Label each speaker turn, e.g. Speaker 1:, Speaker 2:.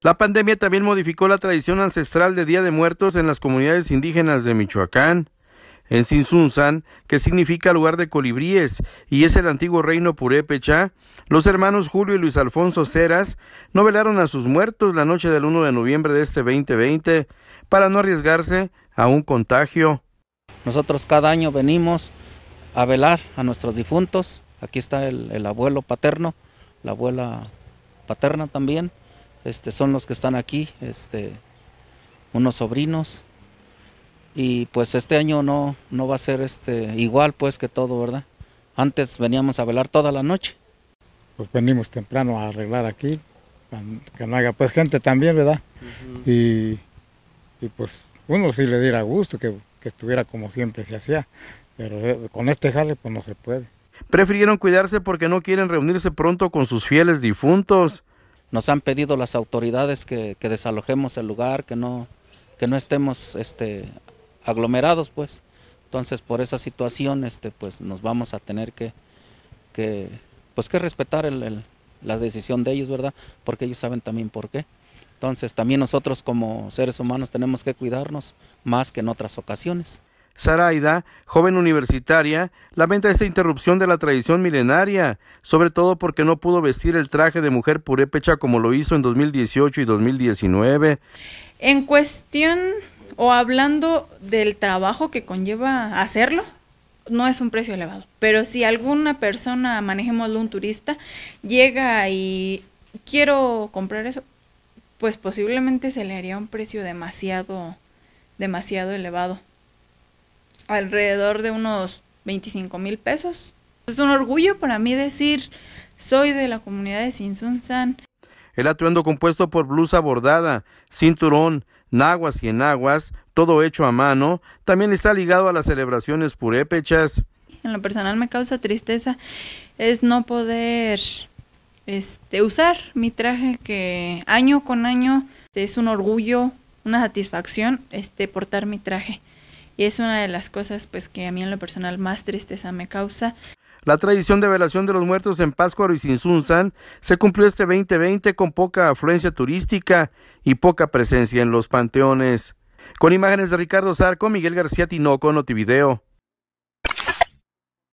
Speaker 1: La pandemia también modificó la tradición ancestral de Día de Muertos en las comunidades indígenas de Michoacán. En Sinsunzan, que significa lugar de colibríes y es el antiguo reino Purépecha, los hermanos Julio y Luis Alfonso Ceras no velaron a sus muertos la noche del 1 de noviembre de este 2020 para no arriesgarse a un contagio. Nosotros cada año venimos
Speaker 2: a velar a nuestros difuntos. Aquí está el abuelo paterno, la abuela paterna también este, son los que están aquí, este, unos sobrinos. Y pues este año no, no va a ser este, igual pues que todo, ¿verdad? Antes veníamos a velar toda la noche. Pues venimos temprano a arreglar
Speaker 1: aquí, que no haya pues gente también, ¿verdad? y, y, pues uno sí le diera gusto que, que estuviera como siempre se hacía, pero eh, con este jale pues no se puede. Prefirieron cuidarse porque no quieren reunirse pronto con sus fieles difuntos.
Speaker 2: Nos han pedido las autoridades que, desalojemos el lugar, que no, que no estemos este, aglomerados, pues. Entonces, por esa situación, este, pues, nos vamos a tener que, que pues, que respetar la decisión de ellos, ¿verdad? Porque ellos saben también por qué. Entonces, también nosotros como seres humanos tenemos que
Speaker 1: cuidarnos más que en otras ocasiones. Saraida, joven universitaria, lamenta esta interrupción de la tradición milenaria, sobre todo porque no pudo vestir el traje de mujer purépecha como lo hizo en 2018 y 2019.
Speaker 3: En cuestión o hablando del trabajo que conlleva hacerlo, no es un precio elevado, pero si alguna persona, manejémoslo un turista, llega y quiero comprar eso, pues posiblemente se le haría un precio demasiado, demasiado elevado alrededor de unos 25 mil pesos. Es un orgullo para mí decir, soy de la comunidad de Sinsunsan.
Speaker 1: El atuendo compuesto por blusa bordada, cinturón, naguas y enaguas, todo hecho a mano, también está ligado a las celebraciones purépechas.
Speaker 3: En lo personal me causa tristeza es no poder este, usar mi traje que año con año es un orgullo, una satisfacción este, portar mi traje y es una de las cosas pues que a mí en lo personal más tristeza me causa.
Speaker 1: La tradición de velación de los muertos en Páscuaro y Sinsunzan se cumplió este 2020 con poca afluencia turística y poca presencia en los panteones. Con imágenes de Ricardo Zarco, Miguel García Tinoco, Notivideo.